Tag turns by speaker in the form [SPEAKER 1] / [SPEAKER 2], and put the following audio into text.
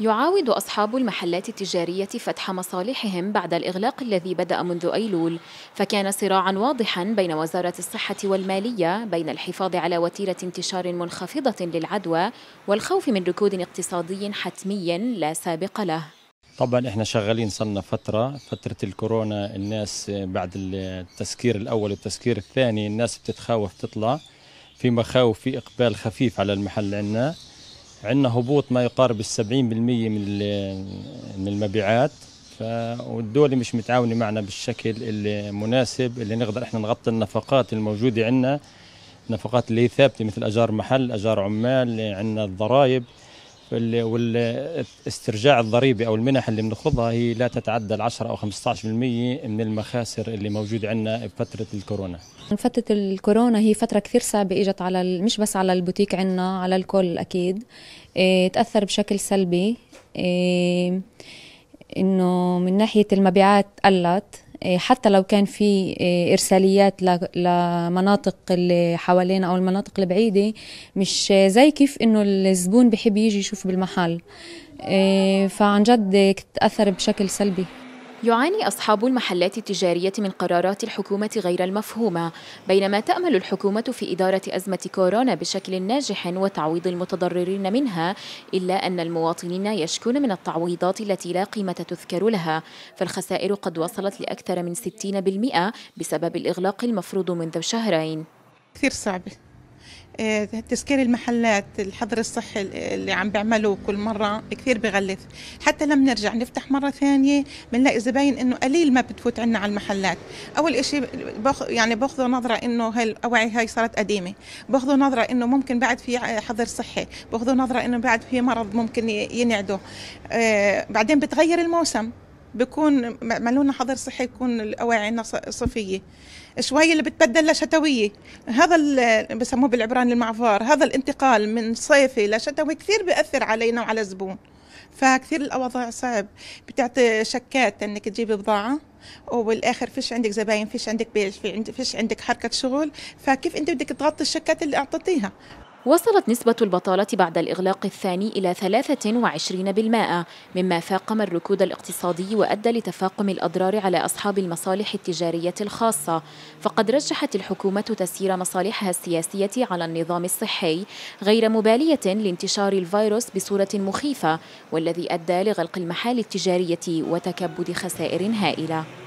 [SPEAKER 1] يعاود أصحاب المحلات التجارية فتح مصالحهم بعد الإغلاق الذي بدأ منذ أيلول فكان صراعا واضحا بين وزارة الصحة والمالية بين الحفاظ على وتيرة انتشار منخفضة للعدوى والخوف من ركود اقتصادي حتمي لا سابق له
[SPEAKER 2] طبعا احنا شغالين صلنا فتره فتره الكورونا الناس بعد التسكير الاول والتسكير الثاني الناس بتتخاوف تطلع في مخاوف في اقبال خفيف على المحل عندنا عندنا هبوط ما يقارب ال 70% من من المبيعات ف... والدولة مش متعاونة معنا بالشكل المناسب اللي نقدر احنا نغطي النفقات الموجودة عندنا نفقات اللي هي ثابتة مثل أجار محل أجار عمال عندنا الضرائب والاسترجاع الضريبي او المنح اللي بناخذها هي لا تتعدى 10 او 15% من المخاسر اللي موجوده عندنا بفتره الكورونا.
[SPEAKER 3] فتره الكورونا هي فتره كثير صعبه اجت على مش بس على البوتيك عندنا على الكل اكيد إيه تاثر بشكل سلبي إيه انه من ناحيه المبيعات قلت إيه، حتى لو كان في إيه، إرساليات لمناطق اللي حوالينا أو المناطق البعيدة مش زي كيف إنه الزبون بحب يجي يشوف بالمحل إيه، فعن جد تأثر بشكل سلبي
[SPEAKER 1] يعاني أصحاب المحلات التجارية من قرارات الحكومة غير المفهومة بينما تأمل الحكومة في إدارة أزمة كورونا بشكل ناجح وتعويض المتضررين منها إلا أن المواطنين يشكون من التعويضات التي لا قيمة تذكر لها فالخسائر قد وصلت لأكثر من 60% بسبب الإغلاق المفروض منذ
[SPEAKER 4] شهرين كثير صعبة آه، تسكير المحلات الحظر الصحي اللي عم بيعملوه كل مرة كثير بغلف حتى لما نرجع نفتح مرة ثانية بنلاقي زباين انه قليل ما بتفوت عنا على المحلات اول اشي بخ يعني باخذوا نظرة انه هالاواعي هاي صارت قديمة باخذوا نظرة انه ممكن بعد في حظر صحي باخذوا نظرة انه بعد في مرض ممكن ينعدوا آه، بعدين بتغير الموسم بكون معلونا حظر صحي يكون الاواعينا صفيه شوي اللي بتبدل لشتويه هذا اللي بسموه بالعبراني المعفار هذا الانتقال من صيفي لشتوي كثير بياثر علينا وعلى الزبون فكثير الاوضاع صعب بتعطي شكات انك تجيبي بضاعه وبالاخر فيش عندك زباين فيش عندك بيع فيش عندك حركه شغل فكيف انت بدك تغطي الشكات اللي اعطيتيها وصلت نسبة البطالة بعد الإغلاق
[SPEAKER 1] الثاني إلى 23% مما فاقم الركود الاقتصادي وأدى لتفاقم الأضرار على أصحاب المصالح التجارية الخاصة فقد رجحت الحكومة تسيير مصالحها السياسية على النظام الصحي غير مبالية لانتشار الفيروس بصورة مخيفة والذي أدى لغلق المحال التجارية وتكبد خسائر هائلة